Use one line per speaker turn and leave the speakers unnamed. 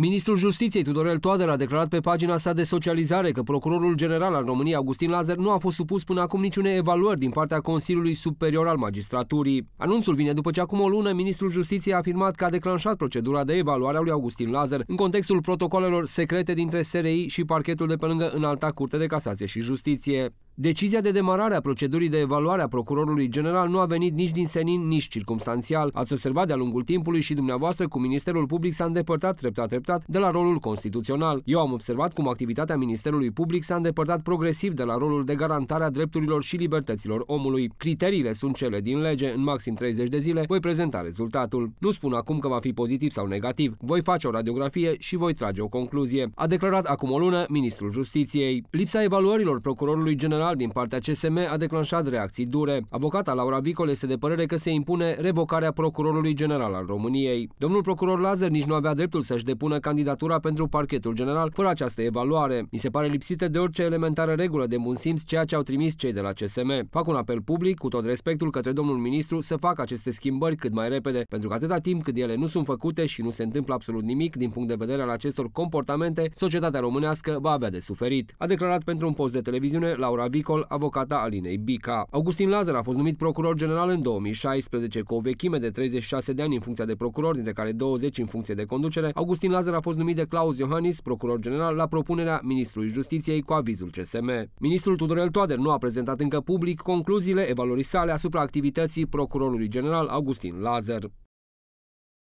Ministrul Justiției Tudorel Toader a declarat pe pagina sa de socializare că procurorul general al României, Augustin Lazar, nu a fost supus până acum niciunei evaluări din partea Consiliului Superior al Magistraturii. Anunțul vine după ce acum o lună ministrul Justiției a afirmat că a declanșat procedura de evaluare a lui Augustin Lazar în contextul protocolelor secrete dintre SRI și parchetul de pe lângă înalta curte de casație și justiție. Decizia de demarare a procedurii de evaluare a procurorului general nu a venit nici din senin, nici circumstanțial. Ați observat de-a lungul timpului și dumneavoastră cum Ministerul Public s-a îndepărtat treptat-treptat de la rolul constituțional. Eu am observat cum activitatea Ministerului Public s-a îndepărtat progresiv de la rolul de garantare a drepturilor și libertăților omului. Criteriile sunt cele din lege, în maxim 30 de zile voi prezenta rezultatul. Nu spun acum că va fi pozitiv sau negativ, voi face o radiografie și voi trage o concluzie. A declarat acum o lună Ministrul Justiției. Lipsa evaluărilor procurorului general Alb din partea CSM a declanșat reacții dure. Avocata Laura Vicol este de părere că se impune revocarea procurorului general al României. Domnul procuror Lazar nici nu avea dreptul să-și depună candidatura pentru parchetul general fără această evaluare. Mi se pare lipsită de orice elementară regulă de bun simț ceea ce au trimis cei de la CSM. Fac un apel public, cu tot respectul către domnul ministru, să facă aceste schimbări cât mai repede, pentru că atâta timp cât ele nu sunt făcute și nu se întâmplă absolut nimic din punct de vedere al acestor comportamente, societatea românească va avea de suferit. A declarat pentru un post de televiziune Laura Bicol Bicol, avocata Alinei Bica. Augustin Lazar a fost numit procuror general în 2016 cu o vechime de 36 de ani în funcția de procuror, dintre care 20 în funcție de conducere. Augustin Lazar a fost numit de Claus Iohannis, procuror general, la propunerea ministrului justiției cu avizul CSM. Ministrul Tudorel Toader nu a prezentat încă public concluziile evaluării sale asupra activității procurorului general Augustin Lazar.